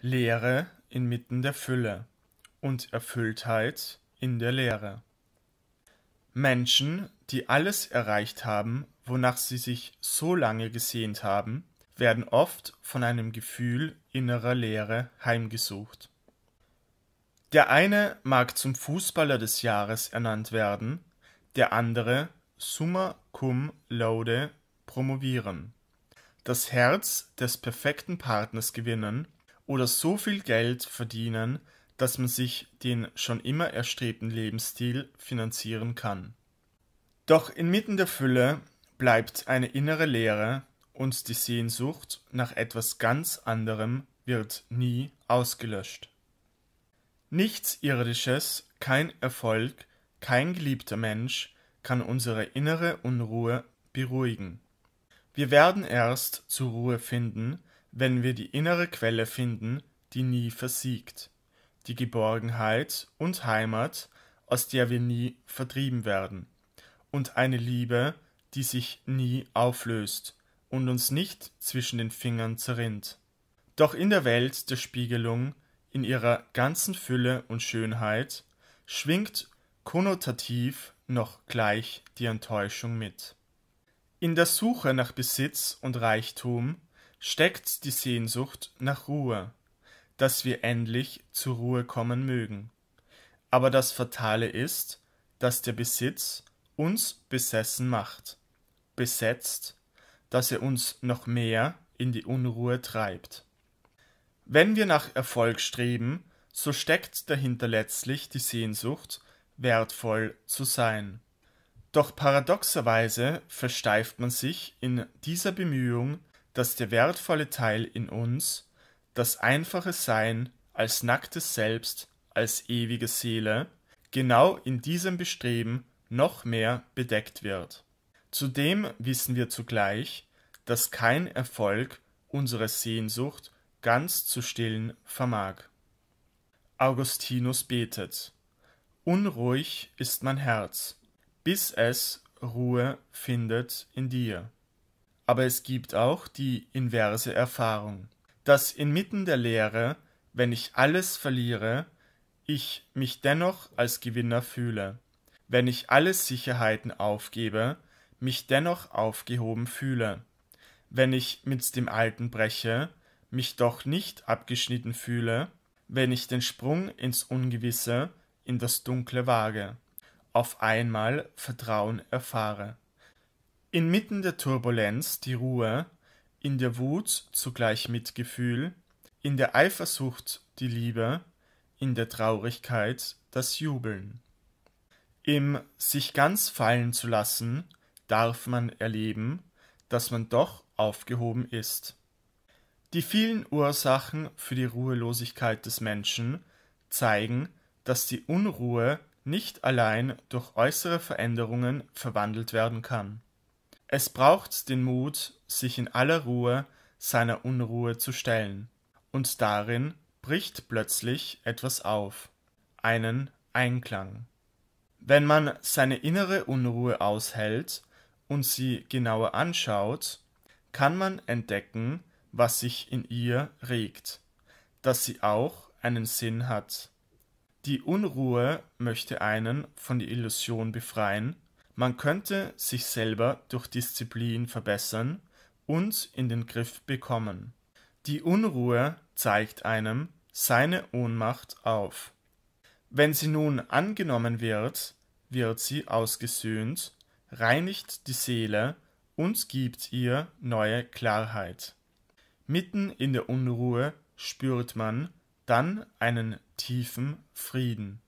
Leere inmitten der Fülle und Erfülltheit in der Leere. Menschen, die alles erreicht haben, wonach sie sich so lange gesehnt haben, werden oft von einem Gefühl innerer Leere heimgesucht. Der eine mag zum Fußballer des Jahres ernannt werden, der andere summa cum laude promovieren, das Herz des perfekten Partners gewinnen oder so viel Geld verdienen, dass man sich den schon immer erstrebten Lebensstil finanzieren kann. Doch inmitten der Fülle bleibt eine innere Leere und die Sehnsucht nach etwas ganz anderem wird nie ausgelöscht. Nichts Irdisches, kein Erfolg, kein geliebter Mensch kann unsere innere Unruhe beruhigen. Wir werden erst zur Ruhe finden, wenn wir die innere Quelle finden, die nie versiegt, die Geborgenheit und Heimat, aus der wir nie vertrieben werden, und eine Liebe, die sich nie auflöst und uns nicht zwischen den Fingern zerrinnt. Doch in der Welt der Spiegelung, in ihrer ganzen Fülle und Schönheit, schwingt konnotativ noch gleich die Enttäuschung mit. In der Suche nach Besitz und Reichtum steckt die Sehnsucht nach Ruhe, dass wir endlich zur Ruhe kommen mögen. Aber das Fatale ist, dass der Besitz uns besessen macht, besetzt, dass er uns noch mehr in die Unruhe treibt. Wenn wir nach Erfolg streben, so steckt dahinter letztlich die Sehnsucht, wertvoll zu sein. Doch paradoxerweise versteift man sich in dieser Bemühung dass der wertvolle Teil in uns, das einfache Sein als nacktes Selbst, als ewige Seele, genau in diesem Bestreben noch mehr bedeckt wird. Zudem wissen wir zugleich, dass kein Erfolg unsere Sehnsucht ganz zu stillen vermag. Augustinus betet Unruhig ist mein Herz, bis es Ruhe findet in dir. Aber es gibt auch die inverse Erfahrung, dass inmitten der Lehre, wenn ich alles verliere, ich mich dennoch als Gewinner fühle, wenn ich alle Sicherheiten aufgebe, mich dennoch aufgehoben fühle, wenn ich mit dem Alten breche, mich doch nicht abgeschnitten fühle, wenn ich den Sprung ins Ungewisse, in das Dunkle wage, auf einmal Vertrauen erfahre. Inmitten der Turbulenz die Ruhe, in der Wut zugleich Mitgefühl, in der Eifersucht die Liebe, in der Traurigkeit das Jubeln. Im sich ganz fallen zu lassen darf man erleben, dass man doch aufgehoben ist. Die vielen Ursachen für die Ruhelosigkeit des Menschen zeigen, dass die Unruhe nicht allein durch äußere Veränderungen verwandelt werden kann. Es braucht den Mut, sich in aller Ruhe seiner Unruhe zu stellen. Und darin bricht plötzlich etwas auf, einen Einklang. Wenn man seine innere Unruhe aushält und sie genauer anschaut, kann man entdecken, was sich in ihr regt, dass sie auch einen Sinn hat. Die Unruhe möchte einen von der Illusion befreien, man könnte sich selber durch Disziplin verbessern und in den Griff bekommen. Die Unruhe zeigt einem seine Ohnmacht auf. Wenn sie nun angenommen wird, wird sie ausgesöhnt, reinigt die Seele und gibt ihr neue Klarheit. Mitten in der Unruhe spürt man dann einen tiefen Frieden.